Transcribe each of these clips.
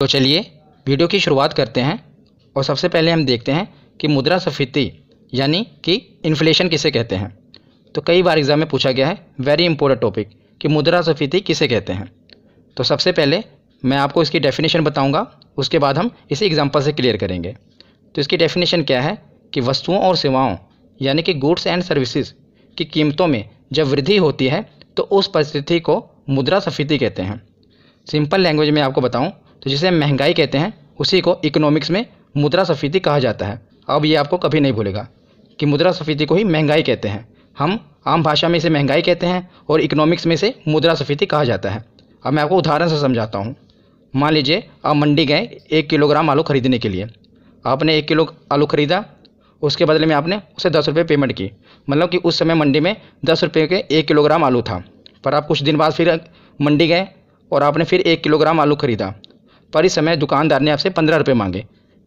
तो चलिए वीडियो की शुरुआत करते हैं और सबसे पहले हम देखते हैं कि मुद्रा स्फीति यानी कि इन्फ्लेशन किसे कहते हैं तो कई बार एग्ज़ाम में पूछा गया है वेरी इंपॉर्टेंट टॉपिक कि मुद्रा स्फीति किसे कहते हैं तो सबसे पहले मैं आपको इसकी डेफिनेशन बताऊंगा उसके बाद हम इसे एग्जाम्पल से क्लियर करेंगे तो इसकी डेफिनेशन क्या है कि वस्तुओं और सेवाओं यानी कि गुड्स एंड सर्विसेज की कीमतों में जब वृद्धि होती है तो उस परिस्थिति को मुद्रा स्फीति कहते हैं सिंपल लैंग्वेज में आपको बताऊं तो जिसे महंगाई कहते हैं उसी को इकोनॉमिक्स में मुद्रा सफीति कहा जाता है अब ये आपको कभी नहीं भूलेगा कि मुद्रा सफीति को ही महंगाई कहते हैं हम आम भाषा में इसे महंगाई कहते हैं और इकोनॉमिक्स में इसे मुद्रा सफीति कहा जाता है अब मैं आपको उदाहरण से समझाता हूँ मान लीजिए आप मंडी गए एक किलोग्राम आलू खरीदने के लिए आपने एक किलो आलू खरीदा उसके बदले में आपने उसे दस रुपये पेमेंट की मतलब कि उस समय मंडी में दस रुपये के एक किलोग्राम आलू था पर आप कुछ दिन बाद फिर मंडी गए और आपने फिर एक किलोग्राम आलू खरीदा पर इस समय दुकानदार ने आपसे पंद्रह रुपये मांगे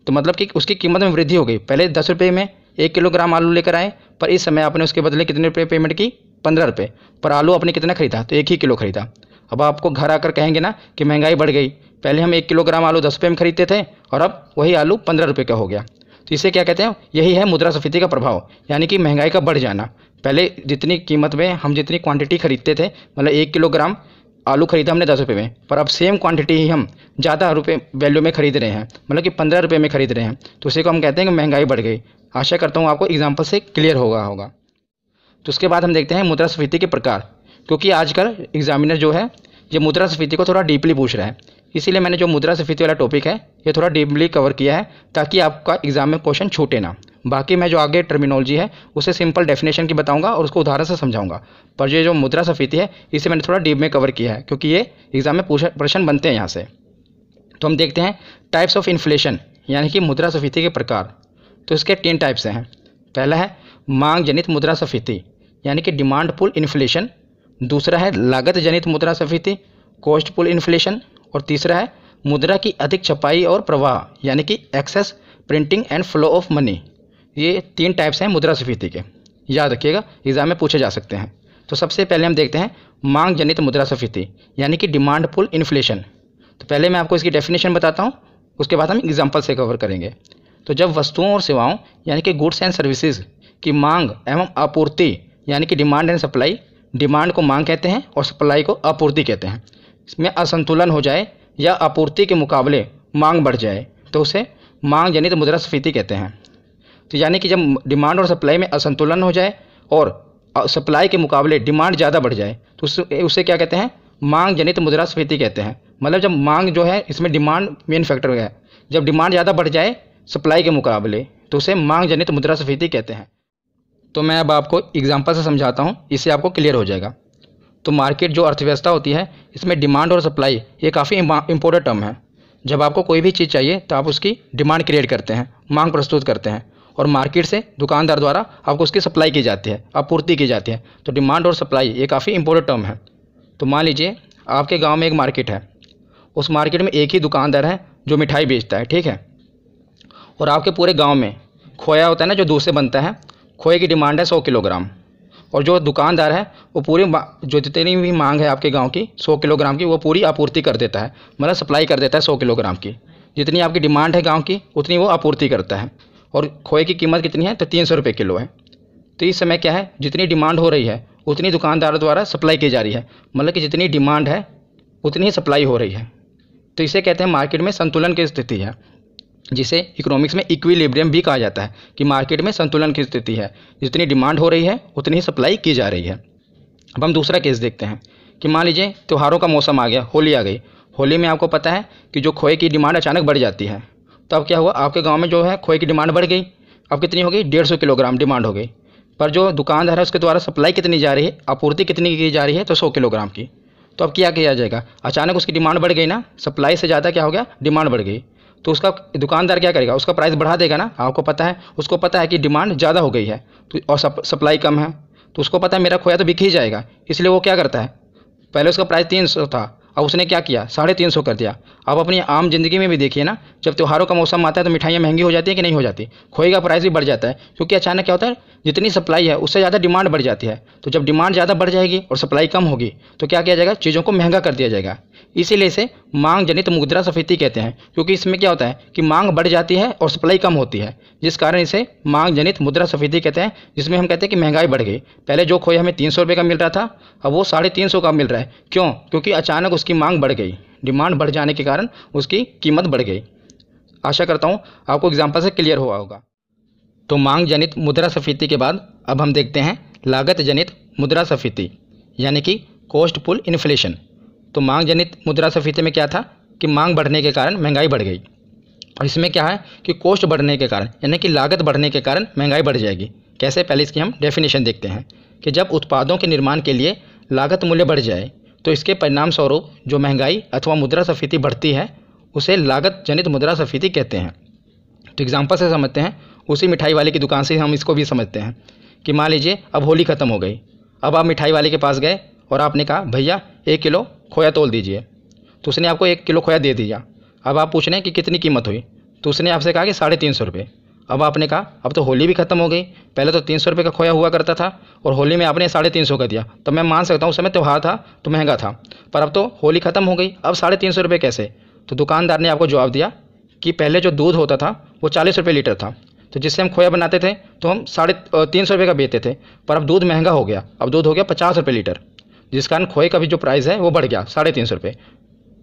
तो मतलब कि उसकी कीमत में वृद्धि हो गई पहले दस रुपये में एक किलोग्राम आलू लेकर आए पर इस समय आपने उसके बदले कितने रुपये पेमेंट की पंद्रह रुपये पर आलू आपने कितना खरीदा तो एक ही किलो खरीदा अब आपको घर आकर कहेंगे ना कि महंगाई बढ़ गई पहले हम एक किलोग्राम आलू दस रुपये में खरीदते थे और अब वही आलू पंद्रह रुपये का हो गया तो इसे क्या कहते हैं यही है मुद्रास्फीति का प्रभाव यानी कि महंगाई का बढ़ जाना पहले जितनी कीमत में हम जितनी क्वांटिटी खरीदते थे मतलब एक किलोग्राम आलू खरीदा हमने दस रुपये में पर अब सेम क्वांटिटी ही हम ज़्यादा रुपये वैल्यू में खरीद रहे हैं मतलब कि पंद्रह रुपये में खरीद रहे हैं तो उसी को हम कहते हैं कि महंगाई बढ़ गई आशा करता हूँ आपको एग्जाम्पल से क्लियर होगा होगा तो उसके बाद हम देखते हैं मुद्रास्फीति के प्रकार क्योंकि आजकल एग्जामिनर जो है ये मुद्रास्फीति को थोड़ा डीपली पूछ रहा है इसीलिए मैंने जो मुद्रास्फीति वाला टॉपिक है ये थोड़ा डीपली कवर किया है ताकि आपका एग्ज़ाम में क्वेश्चन छूटे ना बाकी मैं जो आगे टर्मिनोलॉजी है उसे सिंपल डेफिनेशन की बताऊंगा और उसको उदाहरण से समझाऊंगा पर ये जो मुद्रा सफीति है इसे मैंने थोड़ा डीप में कवर किया है क्योंकि ये एग्जाम में प्रश्न बनते हैं यहाँ से तो हम देखते हैं टाइप्स ऑफ इन्फ्लेशन यानी कि मुद्रा सफीति के प्रकार तो इसके तीन टाइप्स हैं पहला है मांग जनित मुद्रा सफीति यानी कि डिमांड पुल इन्फ्लेशन दूसरा है लागत जनित मुद्रा सफीति कॉस्ट पुल इन्फ्लेशन और तीसरा है मुद्रा की अधिक छपाई और प्रवाह यानी कि excess printing and flow of money ये तीन टाइप्स हैं मुद्रास्फीति के याद रखिएगा एग्जाम में पूछे जा सकते हैं तो सबसे पहले हम देखते हैं मांग जनित मुद्रास्फीति यानी कि डिमांड पुल इन्फ्लेशन तो पहले मैं आपको इसकी डेफिनेशन बताता हूँ उसके बाद हम एग्जाम्पल से कवर करेंगे तो जब वस्तुओं और सेवाओं यानी कि गुड्स एंड सर्विसेज की मांग एवं आपूर्ति यानी कि डिमांड एंड सप्लाई डिमांड को मांग कहते हैं और सप्लाई को आपूर्ति कहते हैं इसमें असंतुलन हो जाए या आपूर्ति के मुकाबले मांग बढ़ जाए तो उसे मांग जनित मुद्रास्फीति कहते हैं तो यानी कि जब डिमांड और सप्लाई में असंतुलन हो जाए और सप्लाई के मुकाबले डिमांड ज़्यादा बढ़ जाए तो उससे उसे क्या कहते हैं मांग जनित मुद्रास्फीति कहते हैं मतलब जब मांग जो है इसमें डिमांड मेन फैक्टर है जब डिमांड ज़्यादा बढ़ जाए सप्लाई के मुकाबले तो उसे मांग जनित मुद्रास्फीति कहते हैं तो मैं अब आपको एग्जाम्पल से समझाता हूँ इससे आपको क्लियर हो जाएगा तो मार्केट जो अर्थव्यवस्था होती है इसमें डिमांड और सप्लाई ये काफ़ी इंपॉर्टेंट टर्म है जब आपको कोई भी चीज़ चाहिए तो आप उसकी डिमांड क्रिएट करते हैं मांग प्रस्तुत करते हैं और मार्केट से दुकानदार द्वारा आपको उसकी सप्लाई की जाती है आपूर्ति की जाती है तो डिमांड और सप्लाई ये काफ़ी इंपॉर्टेंट टर्म है तो मान लीजिए आपके गाँव में एक मार्केट है उस मार्केट में एक ही दुकानदार है जो मिठाई बेचता है ठीक है और आपके पूरे गाँव में खोया होता है ना जो दूध से बनता है खोए की डिमांड है सौ किलोग्राम और जो दुकानदार है वो पूरी जो जितनी भी मांग है आपके गांव की सौ किलोग्राम की वो पूरी आपूर्ति कर देता है मतलब सप्लाई कर देता है सौ किलोग्राम की जितनी आपकी डिमांड है गांव की उतनी वो आपूर्ति करता है और खोए की कीमत कितनी है तो तीन सौ रुपये किलो है तो इस समय क्या है जितनी डिमांड हो रही है उतनी दुकानदारों द्वारा सप्लाई की जा रही है मतलब कि जितनी डिमांड है उतनी ही सप्लाई हो रही है तो इसे कहते हैं मार्केट में संतुलन की स्थिति है जिसे इकोनॉमिक्स में इक्विलिब्रियम भी कहा जाता है कि मार्केट में संतुलन की स्थिति है जितनी डिमांड हो रही है उतनी ही सप्लाई की जा रही है अब हम दूसरा केस देखते हैं कि मान लीजिए त्यौहारों का मौसम आ गया होली आ गई होली में आपको पता है कि जो खोए की डिमांड अचानक बढ़ जाती है तो अब क्या हुआ आपके गाँव में जो है खोए की डिमांड बढ़ गई अब कितनी हो गई डेढ़ सौ किलोग्राम डिमांड हो गई पर जो दुकानदार है उसके द्वारा सप्लाई कितनी जा रही है आपूर्ति कितनी की जा रही है तो सौ किलोग्राम की तो अब क्या किया जाएगा अचानक उसकी डिमांड बढ़ गई ना सप्लाई से ज़्यादा क्या हो गया डिमांड बढ़ गई तो उसका दुकानदार क्या करेगा उसका प्राइस बढ़ा देगा ना आपको पता है उसको पता है कि डिमांड ज़्यादा हो गई है तो और सप, सप्लाई कम है तो उसको पता है मेरा खोया तो बिक ही जाएगा इसलिए वो क्या करता है पहले उसका प्राइस तीन सौ था अब उसने क्या किया साढ़े तीन सौ कर दिया अब अपनी आम जिंदगी में भी देखिए ना जब त्योहारों का मौसम आता है तो मिठाइयाँ महंगी हो जाती हैं कि नहीं हो जाती खोए का प्राइस भी बढ़ जाता है क्योंकि अचानक क्या होता है जितनी सप्लाई है उससे ज़्यादा डिमांड बढ़ जाती है तो जब डिमांड ज़्यादा बढ़ जाएगी और सप्लाई कम होगी तो क्या किया जाएगा चीज़ों को महंगा कर दिया जाएगा इसीलिए इसे मांग जनित मुद्रा स्फीति कहते हैं क्योंकि इसमें क्या होता है कि मांग बढ़ जाती है और सप्लाई कम होती है जिस कारण इसे मांग जनित मुद्रा सफेदी कहते हैं जिसमें हम कहते हैं कि महंगाई बढ़ गई पहले जो खोए हमें तीन सौ रुपये का मिल रहा था अब वो साढ़े तीन सौ का मिल रहा है क्यों क्योंकि अचानक उसकी मांग बढ़ गई डिमांड बढ़ जाने के कारण उसकी कीमत बढ़ गई आशा करता हूँ आपको एग्जाम्पल से क्लियर हुआ होगा तो मांग जनित मुद्रा सफीति के बाद अब हम देखते हैं लागत जनित मुद्रा सफीति यानी कि कॉस्ट पुल इन्फ्लेशन तो मांग जनित मुद्रा सफीति में क्या था कि मांग बढ़ने के कारण महंगाई बढ़ गई और इसमें क्या है कि कॉस्ट बढ़ने के कारण यानी कि लागत बढ़ने के कारण महंगाई बढ़ जाएगी कैसे पहले इसकी हम डेफिनेशन देखते हैं कि जब उत्पादों के निर्माण के लिए लागत मूल्य बढ़ जाए तो इसके परिणाम स्वरूप जो महंगाई अथवा मुद्रा स्फीति बढ़ती है उसे लागत जनित मुद्रा स्फीति कहते हैं तो एग्जाम्पल से समझते हैं उसी मिठाई वाले की दुकान से हम इसको भी समझते हैं कि मान लीजिए अब होली ख़त्म हो गई अब आप मिठाई वाले के पास गए और आपने कहा भैया एक किलो खोया तोल दीजिए तो उसने आपको एक किलो खोया दे दिया अब आप पूछ रहे हैं कि कितनी कीमत हुई तो उसने आपसे कहा कि साढ़े तीन सौ रुपये अब आपने कहा अब तो होली भी खत्म हो गई पहले तो तीन सौ रुपये का खोया हुआ करता था और होली में आपने साढ़े तीन सौ का दिया तो मैं मान सकता हूँ उस समय त्यौहार था तो महंगा था पर अब तो होली खत्म हो गई अब साढ़े तीन सौ रुपये कैसे तो दुकानदार ने आपको जवाब दिया कि पहले जो दूध होता था वो चालीस रुपये लीटर था तो जिससे हम खोया बनाते थे तो हम साढ़े तीन सौ रुपये का बेचते थे पर अब दूध महंगा हो गया अब दूध हो गया पचास रुपये लीटर जिस कारण खोए का भी जो प्राइस है वो बढ़ गया साढ़े तीन सौ रुपये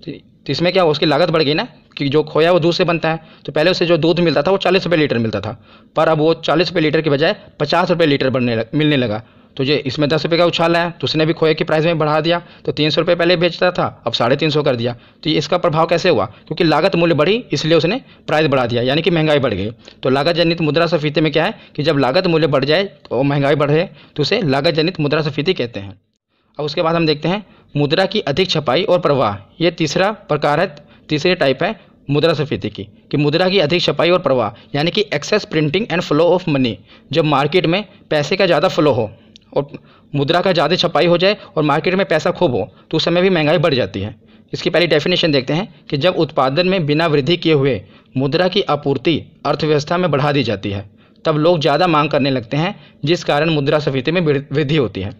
तो, तो इसमें क्या हो उसकी लागत बढ़ गई ना कि जो खोया वो दूध से बनता है तो पहले उसे जो दूध मिलता था वो चालीस रुपये लीटर मिलता था पर अब वो चालीस रुपये लीटर के बजाय पचास रुपये लीटर बनने लग, मिलने लगा तो ये इसमें दस रुपये का उछाल है तो उसने भी खोए की प्राइस में बढ़ा दिया तो तीन सौ रुपये पहले बेचता था अब साढ़े तीन सौ कर दिया तो इसका प्रभाव कैसे हुआ क्योंकि लागत मूल्य बढ़ी इसलिए उसने प्राइस बढ़ा दिया यानी कि महंगाई बढ़ गई तो लागत जनित मुद्रा सफीते में क्या है कि जब लागत मूल्य बढ़ जाए और महंगाई बढ़े तो उसे लागत जनित मुद्रा सफीति कहते हैं अब उसके बाद हम देखते हैं मुद्रा की अधिक छपाई और प्रवाह ये तीसरा प्रकार है तीसरे टाइप है मुद्रा सफेदी की कि मुद्रा की अधिक छपाई और प्रवाह यानी कि excess printing and flow of money जब मार्केट में पैसे का ज़्यादा फ्लो हो और मुद्रा का ज़्यादा छपाई हो जाए और मार्केट में पैसा खूब हो तो उस समय भी महंगाई बढ़ जाती है इसकी पहली डेफिनेशन देखते हैं कि जब उत्पादन में बिना वृद्धि किए हुए मुद्रा की आपूर्ति अर्थव्यवस्था में बढ़ा दी जाती है तब लोग ज़्यादा मांग करने लगते हैं जिस कारण मुद्रा सफीति में वृद्धि होती है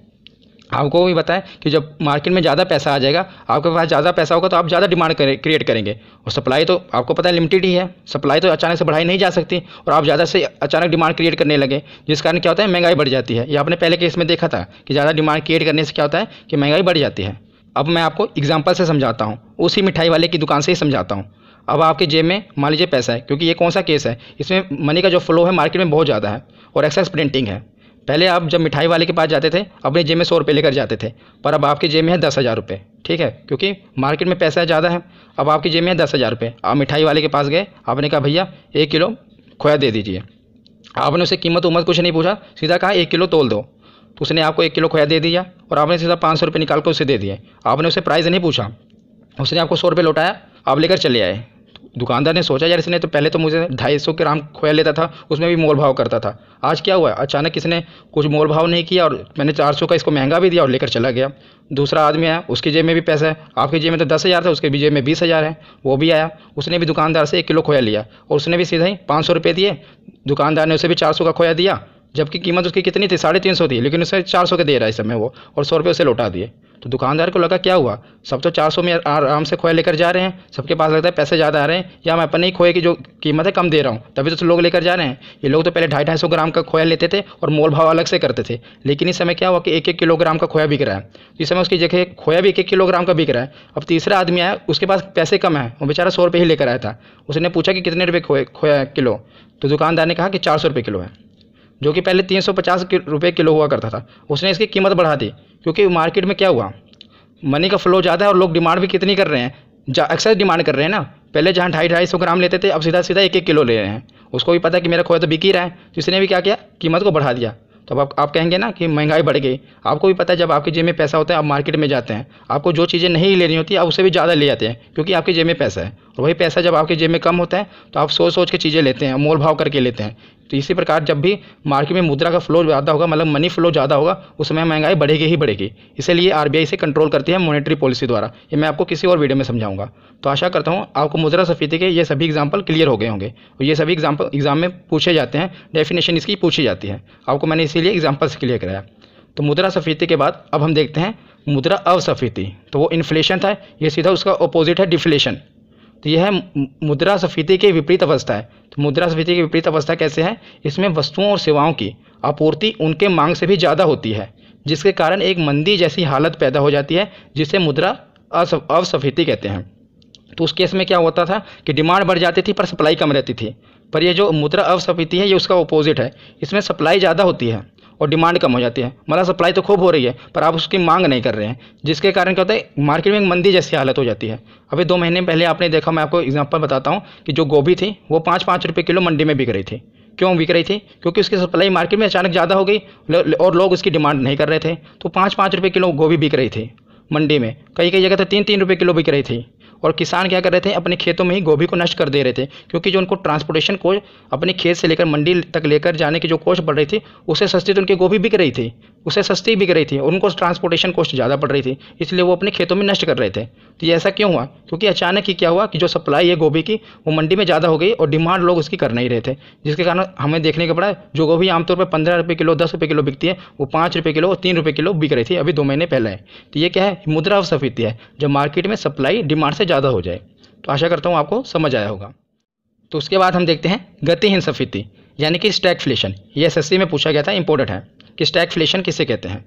आपको भी बताएं कि जब मार्केट में ज़्यादा पैसा आ जाएगा आपके पास ज़्यादा पैसा होगा तो आप ज़्यादा डिमांड करें क्रिएट करेंगे और सप्लाई तो आपको पता है लिमिटेड ही है सप्लाई तो अचानक से बढ़ाई नहीं जा सकती और आप ज़्यादा से अचानक डिमांड क्रिएट करने लगे जिस कारण क्या होता है महंगाई बढ़ जाती है या आपने पहले केस में देखा था कि ज़्यादा डिमांड क्रिएट करने से क्या होता है कि महंगाई बढ़ जाती है अब मैं आपको एग्जाम्पल से समझाता हूँ उसी मिठाई वाले की दुकान से ही समझाता हूँ अब आपके जेब में मान लीजिए पैसा है क्योंकि ये कौन सा केस है इसमें मनी का जो फ्लो है मार्केट में बहुत ज़्यादा है और एक्सेस प्रिंटिंग है पहले आप जब मिठाई वाले के पास जाते थे अपने जेब में सौ रुपये लेकर जाते थे पर अब आपके जेब में है दस हज़ार रुपये ठीक है क्योंकि मार्केट में पैसा ज़्यादा है अब आपकी जेब में है दस हज़ार रुपये आप मिठाई वाले के पास गए आपने कहा भैया एक किलो खोया दे दीजिए आपने उसे कीमत उमत कुछ नहीं पूछा सीधा कहा एक किलो तोल दो तो उसने आपको एक किलो खोया दे दिया और आपने सीधा पाँच सौ रुपये निकाल कर उसे दे दिए आपने उसे प्राइस नहीं पूछा उसने आपको सौ रुपये लौटाया आप लेकर चले आए दुकानदार ने सोचा यार इसने तो पहले तो मुझे ढाई सौ ग्राम खोया लेता था उसमें भी मोल भाव करता था आज क्या हुआ अचानक इसने कुछ मोल भाव नहीं किया और मैंने चार सौ का इसको महंगा भी दिया और लेकर चला गया दूसरा आदमी आया उसकी जेब में भी पैसा है आपके जेब में तो दस हज़ार था उसके भी जेब में बीस हज़ार है वो भी आया उसने भी दुकानदार से एक किलो खोया लिया और उसने भी सीधा ही पाँच सौ रुपये दिए दुकानदार ने उसे भी चार सौ का खोया दिया जबकि कीमत उसकी कितनी थी साढ़े तीन सौ थी लेकिन उसे चार सौ के दे रहा है इस समय वो और सौ रुपये उसे लौटा दिए तो दुकानदार को लगा क्या हुआ सब तो चार सौ में आराम से खोए लेकर जा रहे हैं सबके पास लगता है पैसे ज़्यादा आ रहे हैं या मैं अपने ही खोए की जो कीमत है कम दे रहा हूँ तभी तो लोग लेकर जा रहे हैं ये लोग तो पहले ढाई ढाई सौ ग्राम का खोया लेते थे और मोल भाव अलग से करते थे लेकिन इस समय क्या हुआ कि एक एक किलोग्राम का खोया बिक रहा है तो इस समय उसकी जगह खोया भी एक एक किलोग्राम का बिक रहा है अब तीसरा आदमी आया उसके पास पैसे कम है वो बेचारा सौ रुपये ही लेकर आया था उसने पूछा कि कितने रुपये खोया खोया किलो तो दुकानदार ने कहा कि चार सौ रुपये किलो है जो कि पहले तीन सौ पचास रुपये किलो हुआ करता था उसने इसकी कीमत बढ़ा दी क्योंकि मार्केट में क्या हुआ मनी का फ्लो ज़्यादा है और लोग डिमांड भी कितनी कर रहे हैं एक्सेस डिमांड कर रहे हैं ना पहले जहाँ ढाई ढाई सौ ग्राम लेते थे अब सीधा सीधा एक एक किलो ले रहे हैं उसको भी पता कि मेरा खोया तो बिक ही रहा है तो इसने भी क्या किया कीमत को बढ़ा दिया तो आप आप कहेंगे ना कि महंगाई बढ़ गई आपको भी पता है जब आपके जेब में पैसा होता है आप मार्केट में जाते हैं आपको जो चीज़ें नहीं लेनी होती आप उसे भी ज़्यादा ले जाते हैं क्योंकि आपके जेब में पैसा है और वही पैसा जब आपके जेब में कम होता है तो आप सोच सोच के चीज़ें लेते हैं मोल भाव करके लेते हैं तो इसी प्रकार जब भी मार्केट में मुद्रा का फ्लो ज़्यादा होगा मतलब मनी फ्लो ज़्यादा होगा उस समय महंगाई बढ़ेगी ही बढ़ेगी इसलिए आरबीआई से कंट्रोल करती है मॉनेटरी पॉलिसी द्वारा ये मैं आपको किसी और वीडियो में समझाऊंगा तो आशा करता हूँ आपको मुद्रा सफीति के ये सभी एग्जाम्पल क्लियर हो गए होंगे और ये सभी एग्जाम्पल एग्जाम में पूछे जाते हैं डेफिनेशन इसकी पूछी जाती है आपको मैंने इसीलिए एग्ज़ाम्पल्स क्लियर कराया तो मुद्रा सफीति के बाद अब हम देखते हैं मुद्रा अवसफीति तो वो इन्फ्लेशन था ये सीधा उसका अपोजिट है डिफ्लेशन तो यह मुद्रा स्फीति के विपरीत अवस्था है तो मुद्रा स्फीति की विपरीत अवस्था कैसे है इसमें वस्तुओं और सेवाओं की आपूर्ति उनके मांग से भी ज़्यादा होती है जिसके कारण एक मंदी जैसी हालत पैदा हो जाती है जिसे मुद्रा असफीति कहते हैं तो उस केस में क्या होता था कि डिमांड बढ़ जाती थी पर सप्लाई कम रहती थी पर यह जो मुद्रा असफीति है ये उसका अपोजिट है इसमें सप्लाई ज़्यादा होती है और डिमांड कम हो जाती है मतलब सप्लाई तो खूब हो रही है पर आप उसकी मांग नहीं कर रहे हैं जिसके कारण क्या होता है मार्केट में मंदी जैसी हालत हो जाती है अभी दो महीने पहले आपने देखा मैं आपको एग्जाम्पल बताता हूँ कि जो गोभी थी वो पाँच पाँच रुपये किलो मंडी में बिक रही थी क्यों बिक रही थी क्योंकि उसकी सप्लाई मार्केट में अचानक ज़्यादा हो गई और लोग उसकी डिमांड नहीं कर रहे थे तो पाँच पाँच रुपये किलो गोभी बिक रही थी मंडी में कई कई जगह तो तीन तीन रुपये किलो बिक रही थी और किसान क्या कर रहे थे अपने खेतों में ही गोभी को नष्ट कर दे रहे थे क्योंकि जो उनको ट्रांसपोर्टेशन को अपने खेत से लेकर मंडी तक लेकर जाने की जो कोश बढ़ रही थी उससे सस्ती तो उनकी गोभी बिक रही थी उसे सस्ती बिक रही थी उनको ट्रांसपोर्टेशन कॉस्ट ज़्यादा पड़ रही थी इसलिए वो अपने खेतों में नष्ट कर रहे थे तो ये ऐसा क्यों हुआ क्योंकि अचानक ही क्या हुआ कि जो सप्लाई है गोभी की वो मंडी में ज़्यादा हो गई और डिमांड लोग उसकी कर नहीं रहे थे जिसके कारण हमें देखने को पड़ा जो गोभी आमतौर पर पंद्रह रुपये किलो दस रुपये किलो बिकती है वो पाँच रुपये किलो और तीन रुपये किलो बिक रही थी अभी दो महीने पहले है तो ये क्या है मुद्रा अवसफीति है जब मार्केट में सप्लाई डिमांड से ज़्यादा हो जाए तो आशा करता हूँ आपको समझ आया होगा तो उसके बाद हम देखते हैं गतिहीन सफीति यानी कि फ्लेशन ये एस में पूछा गया था इंपॉर्टेंट है कि स्टैगफ्लेशन किसे कहते हैं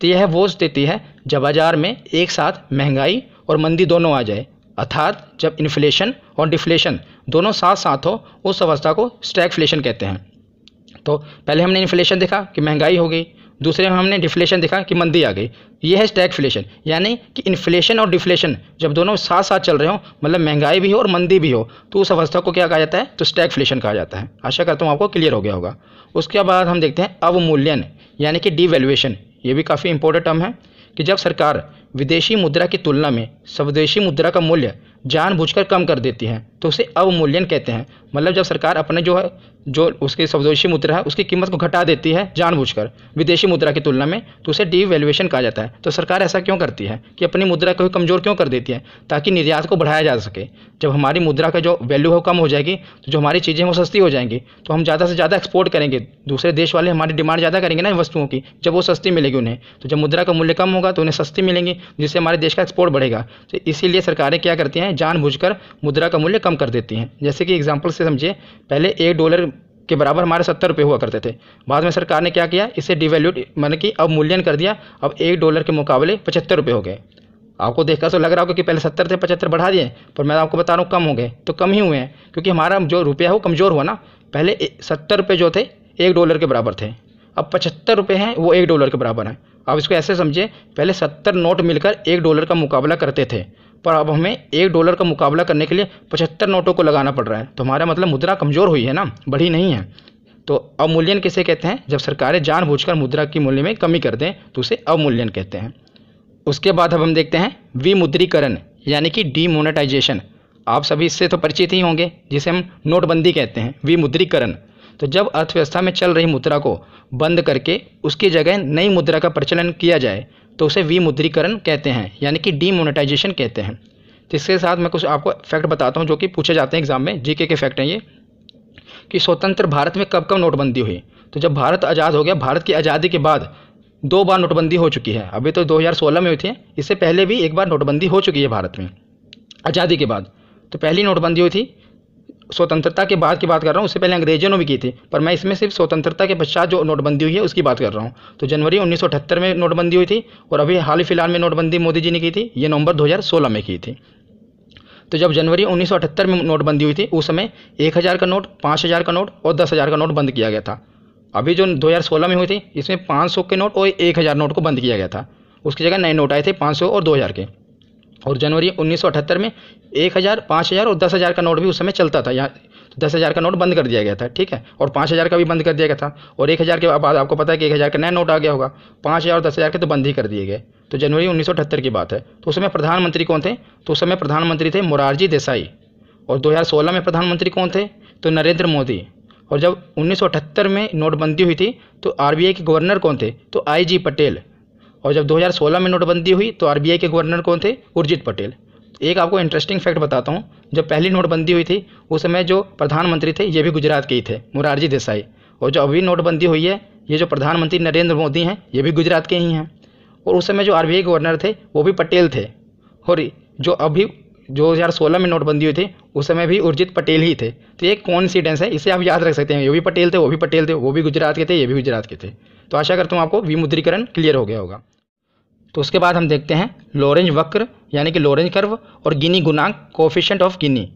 तो यह वो स्थिति है जब बाजार में एक साथ महंगाई और मंदी दोनों आ जाए अर्थात जब इन्फ्लेशन और डिफ्लेशन दोनों साथ साथ हो उस अवस्था को स्टैगफ्लेशन कहते हैं तो पहले हमने इन्फ्लेशन देखा कि महंगाई हो गई दूसरे में हमने डिफ्लेशन देखा कि मंदी आ गई ये है स्टैगफ्लेशन यानी कि इन्फ्लेशन और डिफ्लेशन जब दोनों साथ साथ चल रहे हो मतलब महंगाई भी हो और मंदी भी हो तो उस अवस्था को क्या कहा जाता है तो स्टैगफ्लेशन कहा जाता है आशा करता हूँ आपको क्लियर हो गया होगा उसके बाद हम देखते हैं अवमूल्यन यानी कि डिवेल्युएशन ये भी काफ़ी इंपॉर्टेंट टर्म है कि जब सरकार विदेशी मुद्रा की तुलना में स्वदेशी मुद्रा का मूल्य जानबूझकर कम कर देती है तो उसे अवमूल्यन कहते हैं मतलब जब सरकार अपने जो है जो उसकी स्वदेशी मुद्रा है उसकी कीमत को घटा देती है जानबूझकर विदेशी मुद्रा की तुलना में तो उसे डीवैल्यूएशन कहा जाता है तो सरकार ऐसा क्यों करती है कि अपनी मुद्रा को कमज़ोर क्यों कर देती है ताकि निर्यात को बढ़ाया जा सके जब हमारी मुद्रा का जो वैल्यू है कम हो जाएगी तो जो हमारी चीज़ें वो सस्ती हो जाएंगी तो हम ज़्यादा से ज़्यादा एक्सपोर्ट करेंगे दूसरे देश वाले हमारी डिमांड ज़्यादा करेंगे ना वस्तुओं की जब वो सस्ती मिलेगी उन्हें तो जब मुद्रा का मूल्य कम होगा तो उन्हें सस्ती मिलेंगी जिससे हमारे देश का एक्सपोर्ट बढ़ेगा तो इसीलिए सरकारें क्या करती हैं जानबूझ मुद्रा का मूल्य कम कम कर देती हैं जैसे कि एग्जाम्पल से समझिए पहले एक डॉलर के बराबर हमारे सत्तर रुपये हुआ करते थे बाद में सरकार ने क्या किया इसे डिवेल्यूट मतलब कि अब मूल्यन कर दिया अब एक डॉलर के मुकाबले पचहत्तर रुपये हो गए आपको देखकर तो लग रहा होगा कि पहले सत्तर थे पचहत्तर बढ़ा दिए पर मैं आपको बता रहा हूँ कम हो गए तो कम ही हुए हैं क्योंकि हमारा जो रुपया है वो कमज़ोर हुआ ना पहले सत्तर रुपये जो थे एक डॉलर के बराबर थे अब पचहत्तर रुपये हैं वो एक डॉलर के बराबर हैं आप इसको ऐसे समझिए पहले सत्तर नोट मिलकर एक डॉलर का मुकाबला करते थे पर अब हमें एक डॉलर का मुकाबला करने के लिए पचहत्तर नोटों को लगाना पड़ रहा है तो हमारा मतलब मुद्रा कमज़ोर हुई है ना बढ़ी नहीं है तो अवमूल्यन किसे कहते हैं जब सरकारें जानबूझकर मुद्रा की मूल्य में कमी कर दें तो उसे अवमूल्यन कहते हैं उसके बाद अब हम देखते हैं विमुद्रीकरण यानी कि डीमोनेटाइजेशन आप सभी इससे तो परिचित ही होंगे जिसे हम नोटबंदी कहते हैं विमुद्रीकरण तो जब अर्थव्यवस्था में चल रही मुद्रा को बंद करके उसकी जगह नई मुद्रा का प्रचलन किया जाए तो उसे विमुद्रीकरण कहते हैं यानी कि डीमोनेटाइजेशन कहते हैं तो इसके साथ मैं कुछ आपको फैक्ट बताता हूँ जो कि पूछे जाते हैं एग्जाम में जीके के फैक्ट हैं ये कि स्वतंत्र भारत में कब कब नोटबंदी हुई तो जब भारत आज़ाद हो गया भारत की आज़ादी के बाद दो बार नोटबंदी हो चुकी है अभी तो 2016 में हुई थी इससे पहले भी एक बार नोटबंदी हो चुकी है भारत में आज़ादी के बाद तो पहली नोटबंदी हुई थी स्वतंत्रता के बाद की बात कर रहा हूँ उससे पहले अंग्रेजों ने भी की थी पर मैं इसमें सिर्फ स्वतंत्रता के पश्चात जो नोटबंदी हुई है उसकी बात कर रहा हूँ तो जनवरी उन्नीस में नोटबंदी हुई थी और अभी हाल ही फिलहाल में नोटबंदी मोदी जी ने की थी ये नवंबर दो में की थी तो जब जनवरी 1978 में नोटबंदी हुई थी उस समय एक हज़ार का नोट पाँच हज़ार का नोट और दस हज़ार का नोट बंद किया गया था अभी जो 2016 में हुई थी इसमें 500 के नोट और एक हज़ार नोट को बंद किया गया था उसकी जगह नए नोट आए थे 500 और 2000 के और जनवरी 1978 में एक हज़ार पाँच हज़ार और दस हज़ार का नोट भी उस समय चलता था यहाँ दस हज़ार का नोट बंद कर दिया गया था ठीक है और पाँच हज़ार का भी बंद कर दिया गया था और एक हज़ार के बाद आपको पता है कि एक हज़ार का नया नोट आ गया होगा पाँच हज़ार और दस हज़ार के तो बंद ही कर दिए गए तो जनवरी उन्नीस की बात है तो उस समय प्रधानमंत्री कौन थे तो उस समय प्रधानमंत्री थे मोरारजी देसाई और दो में प्रधानमंत्री कौन थे तो नरेंद्र मोदी और जब उन्नीस में नोटबंदी हुई थी तो आर के गवर्नर कौन थे तो आई पटेल और जब 2016 में नोटबंदी हुई तो आरबीआई के गवर्नर कौन थे उर्जित पटेल एक आपको इंटरेस्टिंग फैक्ट बताता हूँ जब पहली नोटबंदी हुई थी उस समय जो प्रधानमंत्री थे ये भी गुजरात के ही थे मुरारजी देसाई और जो अभी नोटबंदी हुई है ये जो प्रधानमंत्री नरेंद्र मोदी हैं ये भी गुजरात के ही हैं और उस समय जो आर गवर्नर थे वो भी पटेल थे और जो अभी जो हज़ार सोलह में नोटबंदी हुई थी उस समय भी उर्जित पटेल ही थे तो ये कौन है इसे आप याद रख सकते हैं ये भी पटेल थे वो भी पटेल थे वो भी गुजरात के थे ये भी गुजरात के थे तो आशा करता हूँ आपको विमुद्रीकरण क्लियर हो गया होगा तो उसके बाद हम देखते हैं लॉरेंज वक्र यानी कि लॉरेंज कर्व और गिनी गुनाक कोफिशेंट ऑफ गिनी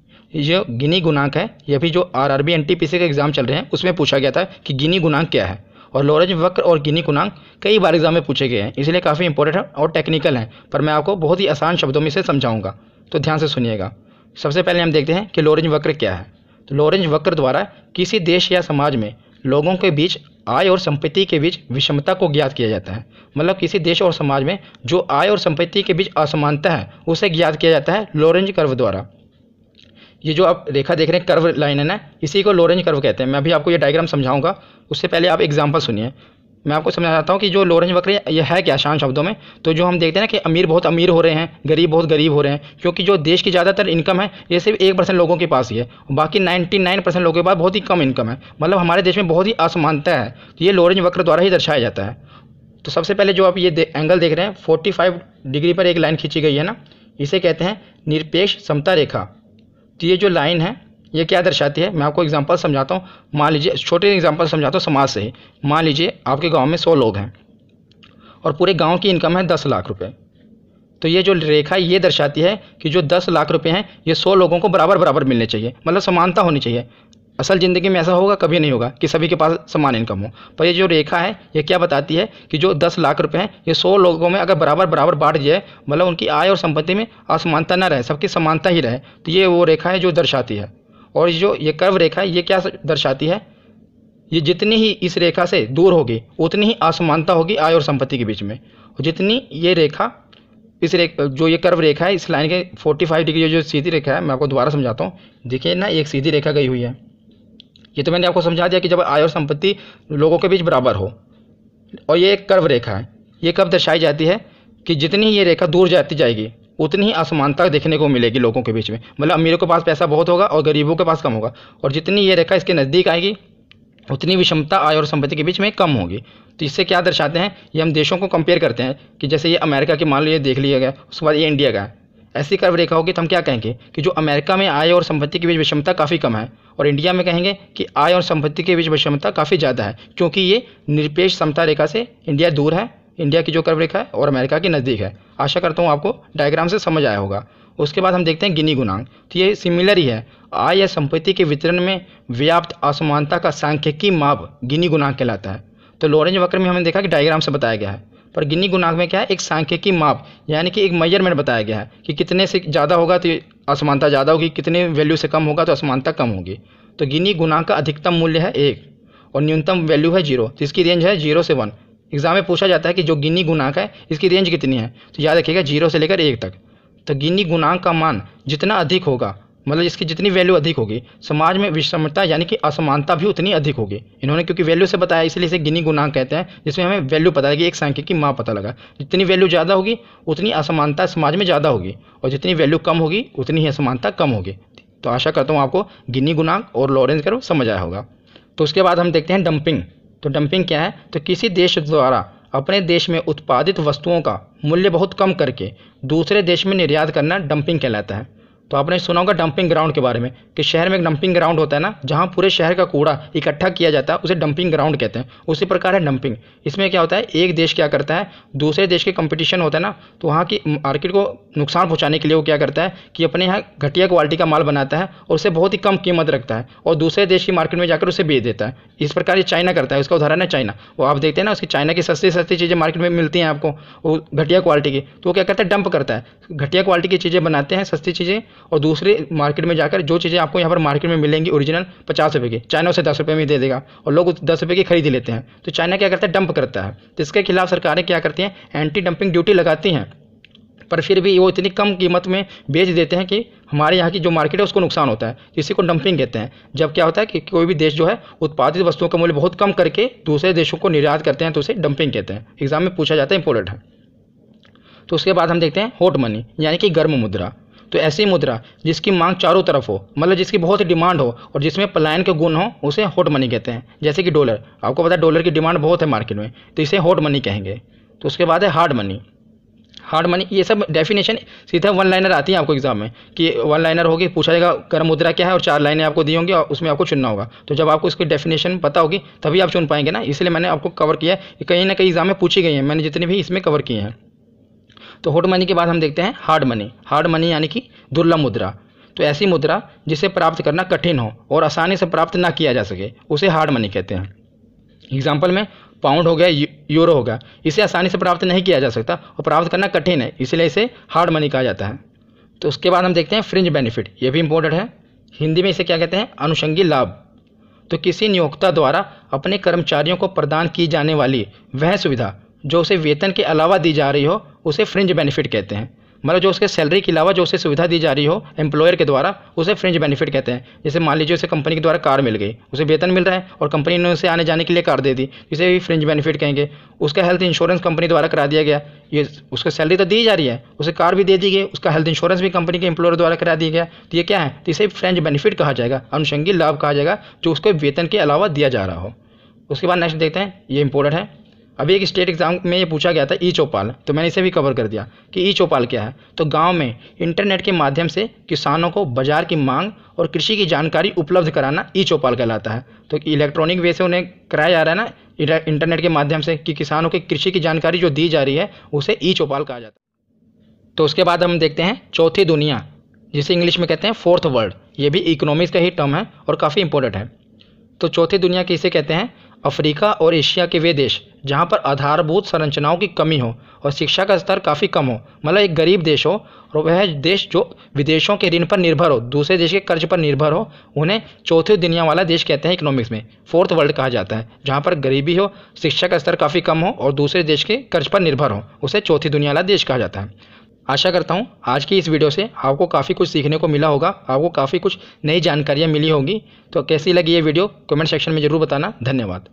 जो गिनी गुनाक है यह भी जो R R B N T P C के एग्जाम चल रहे हैं उसमें पूछा गया था कि गिनी गुनाक क्या है और लॉरेंज वक्र और गिनी गुनाक कई बार एग्जाम में पूछे गए हैं इसलिए काफ़ी इंपॉर्टेंट है और टेक्निकल हैं पर मैं आपको बहुत ही आसान शब्दों में से समझाऊंगा तो ध्यान से सुनिएगा सबसे पहले हम देखते हैं कि लॉरेंज वक्र क्या है तो लॉरेंज वक्र द्वारा किसी देश या समाज में लोगों के बीच आय और संपत्ति के बीच विषमता को ज्ञात किया जाता है मतलब किसी देश और समाज में जो आय और संपत्ति के बीच असमानता है उसे ज्ञात किया जाता है लोरेंज कर्व द्वारा ये जो आप रेखा देख रहे हैं कर्व लाइन है ना इसी को लोरेंज कर्व कहते हैं मैं अभी आपको ये डायग्राम समझाऊंगा उससे पहले आप एग्जाम्पल सुनिए मैं आपको चाहता हूँ कि जो लोरेंज वक्र ये है क्या शान शब्दों में तो जो हम देखते हैं ना कि अमीर बहुत अमीर हो रहे हैं गरीब बहुत गरीब हो रहे हैं क्योंकि जो देश की ज़्यादातर इनकम है ये सिर्फ एक परसेंट लोगों के पास ही है बाकी नाइन्टी नाइन परसेंट लोगों के पास बहुत ही कम इनकम है मतलब हमारे देश में बहुत ही असमानता है तो ये लोरेंज वक्र द्वारा ही दर्शाया जाता है तो सबसे पहले जो आप ये एंगल देख रहे हैं फोर्टी फाइव डिग्री पर एक लाइन खींची गई है ना इसे कहते हैं निरपेक्ष समता रेखा तो ये जो लाइन है ये क्या दर्शाती है मैं आपको एग्जांपल समझाता हूँ मान लीजिए छोटे एग्जांपल समझाता हूँ समाज से ही मान लीजिए आपके गाँव में सौ लोग हैं और पूरे गाँव की इनकम है दस लाख रुपये तो ये जो रेखा ये दर्शाती है कि जो दस लाख रुपये हैं ये सौ लोगों को बराबर बराबर मिलने चाहिए मतलब समानता होनी चाहिए असल ज़िंदगी में ऐसा होगा कभी नहीं होगा कि सभी के पास समान इनकम हो पर ये जो रेखा है ये क्या बताती है कि जो दस लाख रुपए हैं ये सौ लोगों में अगर बराबर बराबर बांट जाए मतलब उनकी आय और संपत्ति में असमानता ना रहे सबकी समानता ही रहे तो ये वो रेखा है जो दर्शाती है और जो ये कर्व रेखा है ये क्या दर्शाती है ये जितनी ही इस रेखा से दूर होगी उतनी ही असमानता होगी आय और संपत्ति के बीच में और जितनी ये रेखा इस रेख जो ये कर्व रेखा है इस लाइन के 45 डिग्री जो सीधी रेखा है मैं आपको दोबारा समझाता हूँ देखिए ना एक सीधी रेखा गई हुई है ये तो मैंने आपको समझा दिया कि जब आय और संपत्ति लोगों के बीच बराबर हो और ये एक कर्व रेखा है ये कब दर्शाई जाती है कि जितनी ये रेखा दूर जाती जाएगी उतनी ही असमानता देखने को मिलेगी लोगों के बीच में मतलब अमीरों के पास पैसा बहुत होगा और गरीबों के पास कम होगा और जितनी ये रेखा इसके नज़दीक आएगी उतनी विषमता आय और संपत्ति के बीच में कम होगी तो इससे क्या दर्शाते हैं ये हम देशों को कंपेयर करते हैं कि जैसे ये अमेरिका के मान लो ये देख लिया गया उसके बाद ये इंडिया का है ऐसी कर्व रेखा होगी तो हम क्या कहेंगे कि जो अमेरिका में आय और संपत्ति के बीच विषमता काफ़ी कम है और इंडिया में कहेंगे कि आय और संपत्ति के बीच विषमता काफ़ी ज़्यादा है क्योंकि ये निरपेक्ष समता रेखा से इंडिया दूर है इंडिया की जो कर्व रेखा है और अमेरिका के नज़दीक है आशा करता हूँ आपको डायग्राम से समझ आया होगा उसके बाद हम देखते हैं गिनी गुनांग तो ये सिमिलर ही है आय या संपत्ति के वितरण में व्याप्त असमानता का सांख्यिकी माप गिनी गुनांग कहलाता है तो लॉरेंज वक्र में हमने देखा कि डायग्राम से बताया गया है पर गिनी गुणांक में क्या है एक सांख्यिकी माप यानी कि एक मेजरमेंट बताया गया है कि कितने से ज़्यादा होगा तो असमानता ज़्यादा होगी कितने वैल्यू से कम होगा तो असमानता कम होगी तो गिनी गुणांक का अधिकतम मूल्य है एक और न्यूनतम वैल्यू है जीरो तो इसकी रेंज है जीरो से वन एग्जाम में पूछा जाता है कि जो गिनी गुनाक है इसकी रेंज कितनी है तो याद रखिएगा जीरो से लेकर एक तक तो गिनी गुनाक का मान जितना अधिक होगा मतलब इसकी जितनी वैल्यू अधिक होगी समाज में विषमता यानी कि असमानता भी उतनी अधिक होगी इन्होंने क्योंकि वैल्यू से बताया इसलिए इसे गिनी गुनाक कहते हैं जिसमें हमें वैल्यू पता है कि एक संख्या की माँ पता लगा जितनी वैल्यू ज़्यादा होगी उतनी असमानता समाज में ज़्यादा होगी और जितनी वैल्यू कम होगी उतनी ही असमानता कम होगी तो आशा करता हूँ आपको गिनी गुनाक और लॉरेंस करो समझ आया होगा तो उसके बाद हम देखते हैं डंपिंग तो डंपिंग क्या है तो किसी देश द्वारा अपने देश में उत्पादित वस्तुओं का मूल्य बहुत कम करके दूसरे देश में निर्यात करना डंपिंग कहलाता है तो आपने सुना होगा डंपिंग ग्राउंड के बारे में कि शहर में एक डंपिंग ग्राउंड होता है ना जहाँ पूरे शहर का कूड़ा इकट्ठा किया जाता है उसे डंपिंग ग्राउंड कहते हैं उसी प्रकार है डंपिंग इसमें क्या होता है एक देश क्या करता है दूसरे देश के कंपटीशन होता है ना तो वहाँ की मार्केट को नुकसान पहुँचाने के लिए वो क्या करता है कि अपने यहाँ घटिया क्वालिटी का माल बनाता है और उसे बहुत ही कम कीमत रखता है और दूसरे देश की मार्केट में जाकर उसे बेच देता है इस प्रकार ये चाइना करता है उसका उदाहरण है चाइना वो आप देखते हैं ना उसकी चाइना की सस्ती सस्ती चीज़ें मार्केट में मिलती हैं आपको वो घटिया क्वालिटी की तो वो क्या करता है डंप करता है घटिया क्वालिटी की चीज़ें बनाते हैं सस्ती चीज़ें और दूसरे मार्केट में जाकर जो चीज़ें आपको यहाँ पर मार्केट में मिलेंगी ओरिजिनल पचास रुपये की चाइना उसे दस रुपये में दे देगा और लोग उस दस रुपये की खरीद लेते हैं तो चाइना क्या करता है डंप करता है तो इसके खिलाफ सरकारें क्या करती हैं एंटी डंपिंग ड्यूटी लगाती हैं पर फिर भी वो इतनी कम कीमत में बेच देते हैं कि हमारे यहाँ की जो मार्केट है उसको नुकसान होता है इसी को डंपिंग कहते हैं जब क्या होता है कि कोई भी देश जो है उत्पादित वस्तुओं का मूल्य बहुत कम करके दूसरे देशों को निर्यात करते हैं तो उसे डंपिंग कहते हैं एग्जाम में पूछा जाता है इंपोर्टेंट है तो उसके बाद हम देखते हैं होट मनी यानी कि गर्म मुद्रा तो ऐसी मुद्रा जिसकी मांग चारों तरफ हो मतलब जिसकी बहुत ही डिमांड हो और जिसमें पलायन के गुण हो उसे हॉट मनी कहते हैं जैसे कि डॉलर आपको पता है डॉलर की डिमांड बहुत है मार्केट में तो इसे हॉट मनी कहेंगे तो उसके बाद है हार्ड मनी हार्ड मनी ये सब डेफिनेशन सीधा वन लाइनर आती है आपको एग्जाम में कि वन लाइनर होगी पूछा जाएगा कर मुद्रा क्या है और चार लाइनें आपको दी होंगी और उसमें आपको चुनना होगा तो जब आपको इसकी डेफिनेशन पता होगी तभी आप चुन पाएंगे ना इसलिए मैंने आपको कवर किया है कहीं ना कहीं एग्जाम में पूछी गई हैं मैंने जितने भी इसमें कवर किए हैं तो हॉट मनी के बाद हम देखते हैं हार्ड मनी हार्ड मनी यानी कि दुर्लभ मुद्रा तो ऐसी मुद्रा जिसे प्राप्त करना कठिन हो और आसानी से प्राप्त ना किया जा सके उसे हार्ड मनी कहते हैं एग्जाम्पल में पाउंड हो गया यूरो हो गया इसे आसानी से प्राप्त नहीं किया जा सकता और प्राप्त करना कठिन है इसलिए इसे हार्ड मनी कहा जाता है तो उसके बाद हम देखते हैं फ्रिंज बेनिफिट ये भी इंपॉर्टेंट है हिंदी में इसे क्या कहते हैं अनुषंगी लाभ तो किसी नियोक्ता द्वारा अपने कर्मचारियों को प्रदान की जाने वाली वह सुविधा जो उसे वेतन के अलावा दी जा रही हो उसे फ्रिंज बेनिफिट कहते हैं मतलब जो उसके सैलरी के अलावा जो उसे सुविधा दी जा रही हो एम्प्लॉयर के द्वारा उसे फ्रिंज बेनिफिट कहते हैं जैसे मान लीजिए उसे कंपनी के द्वारा कार मिल गई उसे वेतन मिल रहा है और कंपनी ने उसे आने जाने के लिए कार दे दी इसे भी फ्रिंज बेनिफिट कहेंगे उसका हेल्थ इंश्योरेंस कंपनी द्वारा करा दिया गया ये उसका सैलरी तो दी जा रही है उसे कार भी दे दी गई उसका हेल्थ इंश्योरेंस भी कंपनी के एम्प्लॉयर द्वारा करा दिया गया तो ये क्या है तो इसे फ्रेंच बेनिफिट कहा जाएगा अनुषंगी लाभ कहा जाएगा जो उसके वेतन के अलावा दिया जा रहा हो उसके बाद नेक्स्ट देखते हैं ये इंपॉर्टेंट है अभी एक स्टेट एग्ज़ाम में ये पूछा गया था ई चौपाल तो मैंने इसे भी कवर कर दिया कि ई चौपाल क्या है तो गांव में इंटरनेट के माध्यम से किसानों को बाजार की मांग और कृषि की जानकारी उपलब्ध कराना ई चौपाल कहलाता है तो इलेक्ट्रॉनिक वे से उन्हें कराया जा रहा है ना इंटरनेट के माध्यम से कि किसानों की कृषि की जानकारी जो दी जा रही है उसे ई चौपाल कहा जाता है तो उसके बाद हम देखते हैं चौथी दुनिया जिसे इंग्लिश में कहते हैं फोर्थ वर्ल्ड ये भी इकोनॉमिक्स का ही टर्म है और काफ़ी इंपॉर्टेंट है तो चौथी दुनिया किसे कहते हैं अफ्रीका और एशिया के वे देश जहाँ पर आधारभूत संरचनाओं की कमी हो और शिक्षा का स्तर काफ़ी कम हो मतलब एक गरीब देश हो और वह देश जो विदेशों के ऋण पर निर्भर हो दूसरे देश के कर्ज पर निर्भर हो उन्हें चौथी दुनिया वाला देश कहते हैं इकोनॉमिक्स में फोर्थ वर्ल्ड कहा जाता है जहाँ पर गरीबी हो शिक्षा का स्तर काफ़ी कम हो और दूसरे देश के कर्ज पर निर्भर हो उसे चौथी दुनिया वाला देश कहा जाता है आशा करता हूँ आज की इस वीडियो से आपको काफ़ी कुछ सीखने को मिला होगा आपको काफ़ी कुछ नई जानकारियाँ मिली होगी तो कैसी लगी ये वीडियो कमेंट सेक्शन में ज़रूर बताना धन्यवाद